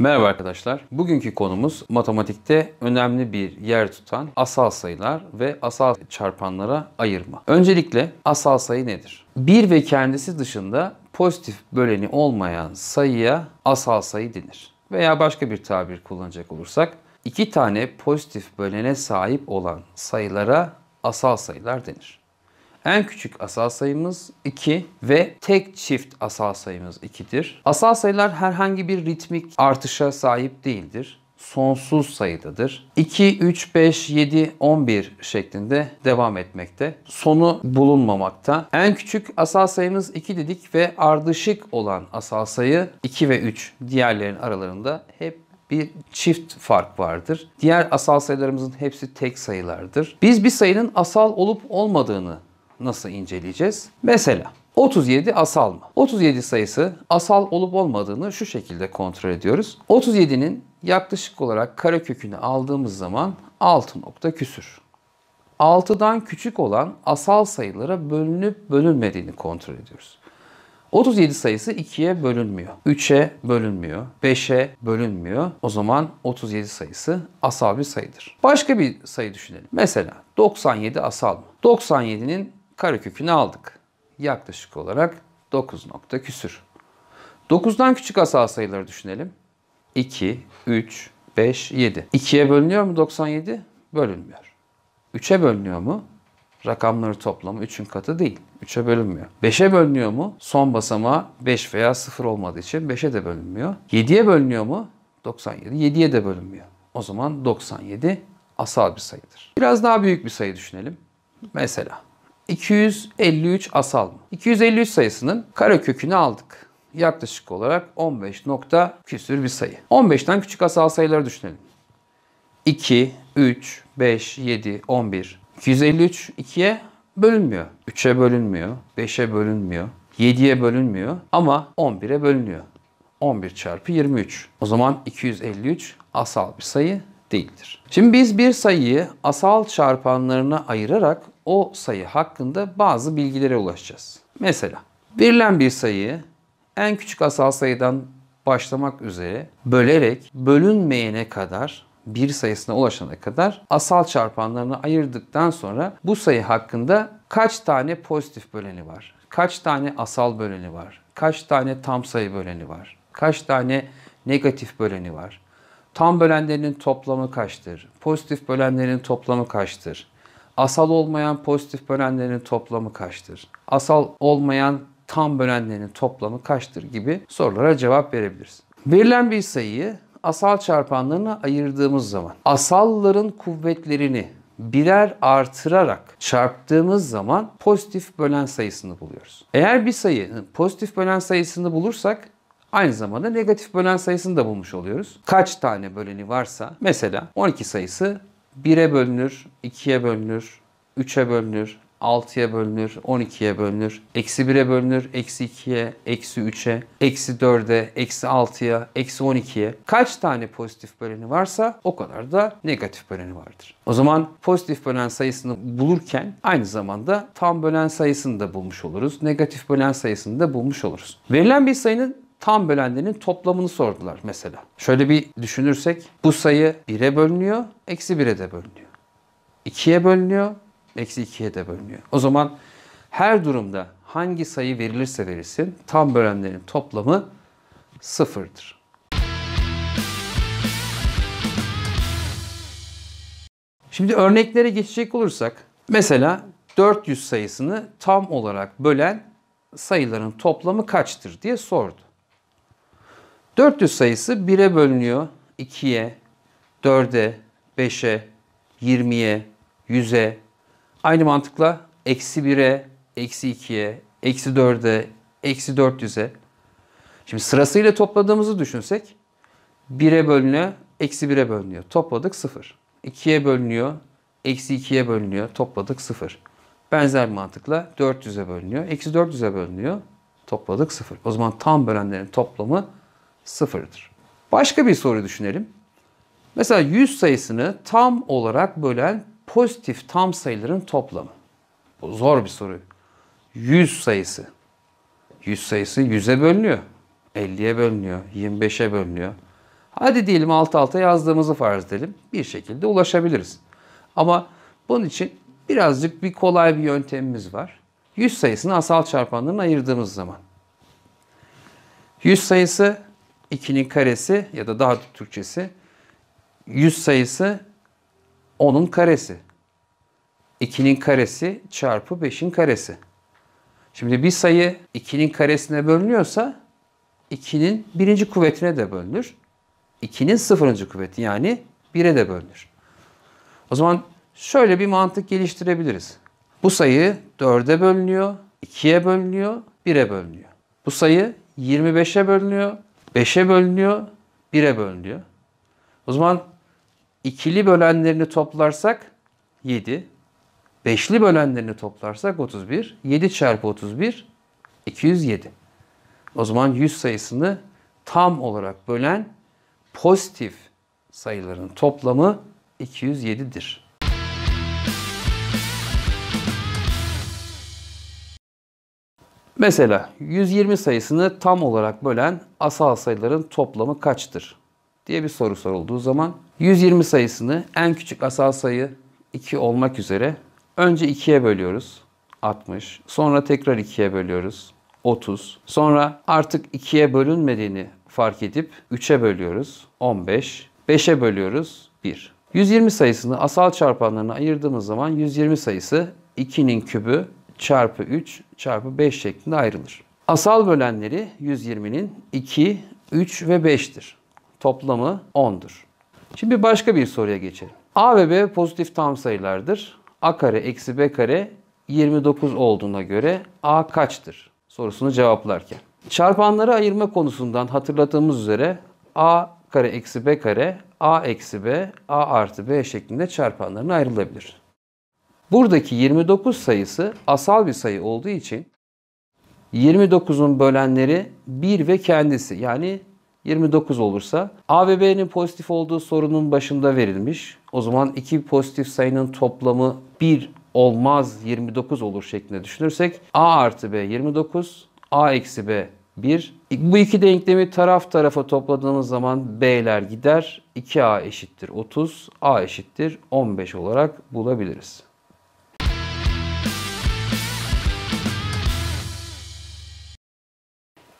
Merhaba arkadaşlar. Bugünkü konumuz matematikte önemli bir yer tutan asal sayılar ve asal çarpanlara ayırma. Öncelikle asal sayı nedir? 1 ve kendisi dışında pozitif böleni olmayan sayıya asal sayı denir. Veya başka bir tabir kullanacak olursak iki tane pozitif bölene sahip olan sayılara asal sayılar denir. En küçük asal sayımız 2 ve tek çift asal sayımız 2'dir. Asal sayılar herhangi bir ritmik artışa sahip değildir sonsuz sayıdadır. 2, 3, 5, 7, 11 şeklinde devam etmekte. Sonu bulunmamakta. En küçük asal sayımız 2 dedik ve ardışık olan asal sayı 2 ve 3. Diğerlerinin aralarında hep bir çift fark vardır. Diğer asal sayılarımızın hepsi tek sayılardır. Biz bir sayının asal olup olmadığını nasıl inceleyeceğiz? Mesela 37 asal mı? 37 sayısı asal olup olmadığını şu şekilde kontrol ediyoruz. 37'nin yaklaşık olarak karekökünü aldığımız zaman 6 nokta küsür. 6'dan küçük olan asal sayılara bölünüp bölünmediğini kontrol ediyoruz. 37 sayısı 2'ye bölünmüyor. 3'e bölünmüyor. 5'e bölünmüyor. O zaman 37 sayısı asal bir sayıdır. Başka bir sayı düşünelim. Mesela 97 asal mı? 97'nin karekökünü aldık. Yaklaşık olarak 9 nokta küsür. 9'dan küçük asal sayıları düşünelim. 2, 3, 5, 7. 2'ye bölünüyor mu 97? Bölünmüyor. 3'e bölünüyor mu? Rakamları toplamı 3'ün katı değil. 3'e bölünmüyor. 5'e bölünüyor mu? Son basamağı 5 veya 0 olmadığı için 5'e de bölünmüyor. 7'ye bölünüyor mu? 97. 7'ye de bölünmüyor. O zaman 97 asal bir sayıdır. Biraz daha büyük bir sayı düşünelim. Mesela 253 asal mı? 253 sayısının karekökünü aldık. Yaklaşık olarak 15 nokta küsür bir sayı. 15'ten küçük asal sayıları düşünelim. 2, 3, 5, 7, 11. 253 2'ye bölünmüyor. 3'e bölünmüyor. 5'e bölünmüyor. 7'ye bölünmüyor ama 11'e bölünüyor. 11 çarpı 23. O zaman 253 asal bir sayı değildir. Şimdi biz bir sayıyı asal çarpanlarına ayırarak o sayı hakkında bazı bilgilere ulaşacağız. Mesela verilen bir sayıyı en küçük asal sayıdan başlamak üzere bölerek bölünmeyene kadar bir sayısına ulaşana kadar asal çarpanlarını ayırdıktan sonra bu sayı hakkında kaç tane pozitif böleni var? Kaç tane asal böleni var? Kaç tane tam sayı böleni var? Kaç tane negatif böleni var? Tam bölenlerin toplamı kaçtır? Pozitif bölenlerin toplamı kaçtır? Asal olmayan pozitif bölenlerin toplamı kaçtır? Asal olmayan tam bölenlerin toplamı kaçtır gibi sorulara cevap verebiliriz. Verilen bir sayıyı asal çarpanlarına ayırdığımız zaman asalların kuvvetlerini birer artırarak çarptığımız zaman pozitif bölen sayısını buluyoruz. Eğer bir sayının pozitif bölen sayısını bulursak aynı zamanda negatif bölen sayısını da bulmuş oluyoruz. Kaç tane böleni varsa mesela 12 sayısı 1'e bölünür, 2'ye bölünür, 3'e bölünür, 6'ya bölünür, 12'ye bölünür, eksi 1'e bölünür, eksi 2'ye, eksi 3'e, eksi 4'e, eksi 6'ya, eksi 12'ye. Kaç tane pozitif böleni varsa o kadar da negatif böleni vardır. O zaman pozitif bölen sayısını bulurken aynı zamanda tam bölen sayısını da bulmuş oluruz. Negatif bölen sayısını da bulmuş oluruz. Verilen bir sayının tam bölenlerin toplamını sordular mesela. Şöyle bir düşünürsek bu sayı 1'e bölünüyor, eksi 1'e de bölünüyor. 2'ye bölünüyor, eksi 2'ye de bölünüyor. O zaman her durumda hangi sayı verilirse verilsin tam bölenlerin toplamı sıfırdır. Şimdi örneklere geçecek olursak mesela 400 sayısını tam olarak bölen sayıların toplamı kaçtır diye sordu. 400 sayısı 1'e bölünüyor, 2'ye, 4'e, 5'e, 20'ye, 100'e. Aynı mantıkla eksi 1'e, eksi 2'ye, eksi 4'e, eksi 400'e. Şimdi sırasıyla topladığımızı düşünsek 1'e bölüne, eksi 1'e bölünüyor. Topladık 0. 2'ye bölünüyor, eksi 2'ye bölünüyor. Topladık 0. Benzer mantıkla 400'e bölünüyor. Eksi 400'e bölünüyor. Topladık 0. O zaman tam bölenlerin toplamı sıfırdır. Başka bir soru düşünelim. Mesela 100 sayısını tam olarak bölen pozitif tam sayıların toplamı. Bu zor bir soru. 100 sayısı. 100 sayısı 100'e bölünüyor. 50'ye bölünüyor. 25'e bölünüyor. Hadi diyelim alt alta yazdığımızı farz edelim. Bir şekilde ulaşabiliriz. Ama bunun için birazcık bir kolay bir yöntemimiz var. 100 sayısını asal çarpanlarına ayırdığımız zaman. 100 sayısı 2'nin karesi ya da daha Türkçesi 100 sayısı 10'un karesi. 2'nin karesi çarpı 5'in karesi. Şimdi bir sayı 2'nin karesine bölünüyorsa 2'nin birinci kuvvetine de bölünür. 2'nin sıfırıncı kuvveti yani 1'e de bölünür. O zaman şöyle bir mantık geliştirebiliriz. Bu sayı 4'e bölünüyor, 2'ye bölünüyor, 1'e bölünüyor. Bu sayı 25'e bölünüyor, 5'e bölünüyor, 1'e bölünüyor. O zaman ikili bölenlerini toplarsak 7. Beşli bölenlerini toplarsak 31. 7 çarpı 31 207. O zaman 100 sayısını tam olarak bölen pozitif sayıların toplamı 207'dir. Mesela 120 sayısını tam olarak bölen asal sayıların toplamı kaçtır? diye bir soru sorulduğu zaman 120 sayısını en küçük asal sayı 2 olmak üzere önce 2'ye bölüyoruz. 60. Sonra tekrar 2'ye bölüyoruz. 30. Sonra artık 2'ye bölünmediğini fark edip 3'e bölüyoruz. 15. 5'e bölüyoruz. 1. 120 sayısını asal çarpanlarına ayırdığımız zaman 120 sayısı 2'nin kübü çarpı 3 çarpı 5 şeklinde ayrılır. Asal bölenleri 120'nin 2, 3 ve 5'tir. Toplamı 10'dur. Şimdi başka bir soruya geçelim. A ve B pozitif tam sayılardır. A kare eksi B kare 29 olduğuna göre A kaçtır? Sorusunu cevaplarken. Çarpanları ayırma konusundan hatırladığımız üzere A kare eksi B kare A eksi B, A artı B şeklinde çarpanlarına ayrılabilir. Buradaki 29 sayısı asal bir sayı olduğu için 29'un bölenleri 1 ve kendisi yani 29 olursa A ve B'nin pozitif olduğu sorunun başında verilmiş. O zaman iki pozitif sayının toplamı 1 olmaz 29 olur şeklinde düşünürsek A artı B 29, A eksi B 1. Bu iki denklemi taraf tarafa topladığımız zaman B'ler gider. 2A eşittir 30, A eşittir 15 olarak bulabiliriz.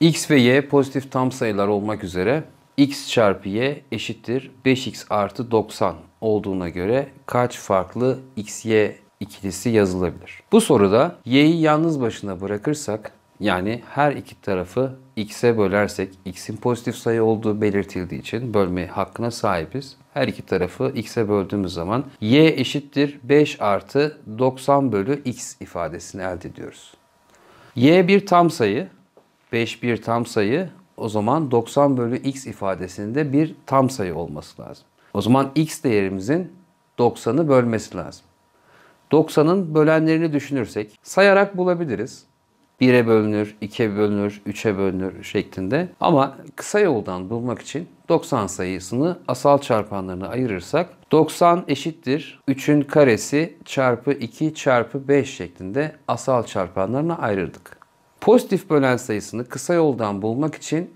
x ve y pozitif tam sayılar olmak üzere x çarpı y eşittir 5x artı 90 olduğuna göre kaç farklı x y ikilisi yazılabilir? Bu soruda y'yi yalnız başına bırakırsak yani her iki tarafı x'e bölersek x'in pozitif sayı olduğu belirtildiği için bölme hakkına sahibiz. Her iki tarafı x'e böldüğümüz zaman y eşittir 5 artı 90 bölü x ifadesini elde ediyoruz. y bir tam sayı 5 bir tam sayı o zaman 90 bölü x ifadesinde bir tam sayı olması lazım. O zaman x değerimizin 90'ı bölmesi lazım. 90'ın bölenlerini düşünürsek sayarak bulabiliriz. 1'e bölünür, 2'e bölünür, 3'e bölünür şeklinde. Ama kısa yoldan bulmak için 90 sayısını asal çarpanlarına ayırırsak 90 eşittir 3'ün karesi çarpı 2 çarpı 5 şeklinde asal çarpanlarına ayırdık. Pozitif bölen sayısını kısa yoldan bulmak için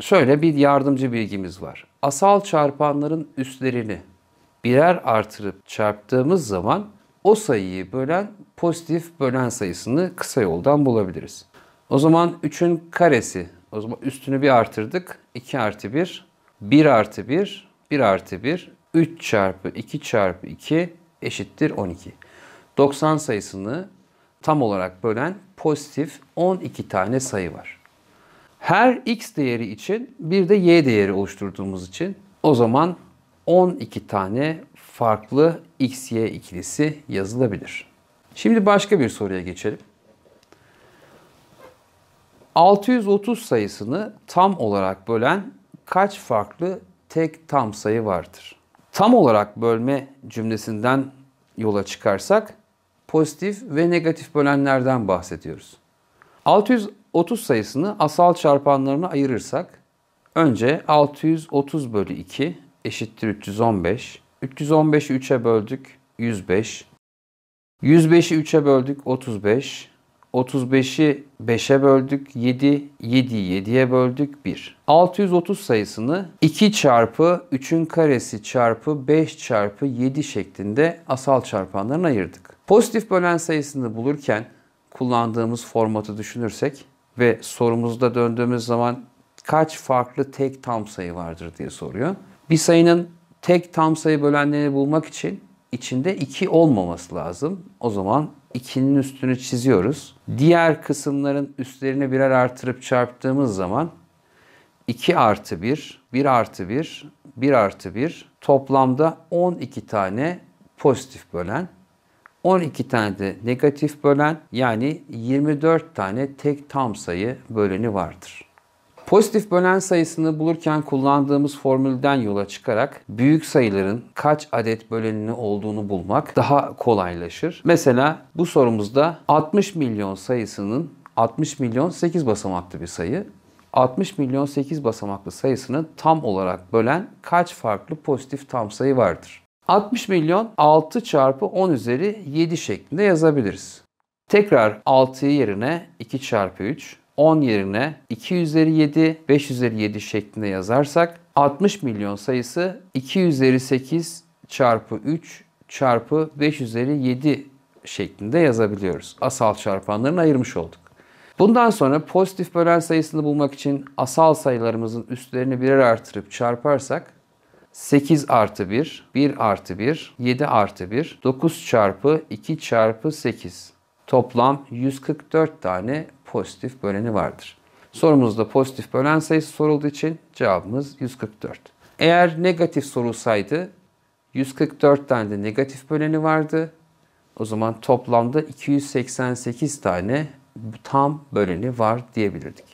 şöyle bir yardımcı bilgimiz var. Asal çarpanların üstlerini birer artırıp çarptığımız zaman o sayıyı bölen pozitif bölen sayısını kısa yoldan bulabiliriz. O zaman 3'ün karesi. O zaman üstünü bir artırdık. 2 artı 1, 1 artı 1, 1 artı 1, 3 çarpı 2 çarpı 2 eşittir 12. 90 sayısını tam olarak bölen pozitif 12 tane sayı var. Her x değeri için bir de y değeri oluşturduğumuz için o zaman 12 tane farklı x-y ikilisi yazılabilir. Şimdi başka bir soruya geçelim. 630 sayısını tam olarak bölen kaç farklı tek tam sayı vardır? Tam olarak bölme cümlesinden yola çıkarsak pozitif ve negatif bölenlerden bahsediyoruz. 630 sayısını asal çarpanlarına ayırırsak önce 630 bölü 2 eşittir 315. 315'i 3'e böldük 105. 105'i 3'e böldük 35. 35'i 5'e böldük 7, 7'yi 7'ye böldük 1. 630 sayısını 2 çarpı 3'ün karesi çarpı 5 çarpı 7 şeklinde asal çarpanlarına ayırdık. Pozitif bölen sayısını bulurken kullandığımız formatı düşünürsek ve sorumuzda döndüğümüz zaman kaç farklı tek tam sayı vardır diye soruyor. Bir sayının tek tam sayı bölenlerini bulmak için içinde 2 olmaması lazım. O zaman 2'nin üstünü çiziyoruz. Diğer kısımların üstlerini birer artırıp çarptığımız zaman 2 artı 1, 1 artı 1, 1 artı 1 toplamda 12 tane pozitif bölen 12 tane de negatif bölen yani 24 tane tek tam sayı böleni vardır. Pozitif bölen sayısını bulurken kullandığımız formülden yola çıkarak büyük sayıların kaç adet bölenini olduğunu bulmak daha kolaylaşır. Mesela bu sorumuzda 60 milyon sayısının 60 milyon 8 basamaklı bir sayı. 60 milyon 8 basamaklı sayısını tam olarak bölen kaç farklı pozitif tam sayı vardır? 60 milyon 6 çarpı 10 üzeri 7 şeklinde yazabiliriz. Tekrar 6'yı yerine 2 çarpı 3, 10 yerine 2 üzeri 7, 5 üzeri 7 şeklinde yazarsak 60 milyon sayısı 2 üzeri 8 çarpı 3 çarpı 5 üzeri 7 şeklinde yazabiliyoruz. Asal çarpanlarını ayırmış olduk. Bundan sonra pozitif bölen sayısını bulmak için asal sayılarımızın üstlerini birer artırıp çarparsak 8 artı 1, 1 artı 1, 7 artı 1, 9 çarpı 2 çarpı 8. Toplam 144 tane pozitif böleni vardır. Sorumuzda pozitif bölen sayısı sorulduğu için cevabımız 144. Eğer negatif sorulsaydı 144 tane de negatif böleni vardı. O zaman toplamda 288 tane tam böleni var diyebilirdik.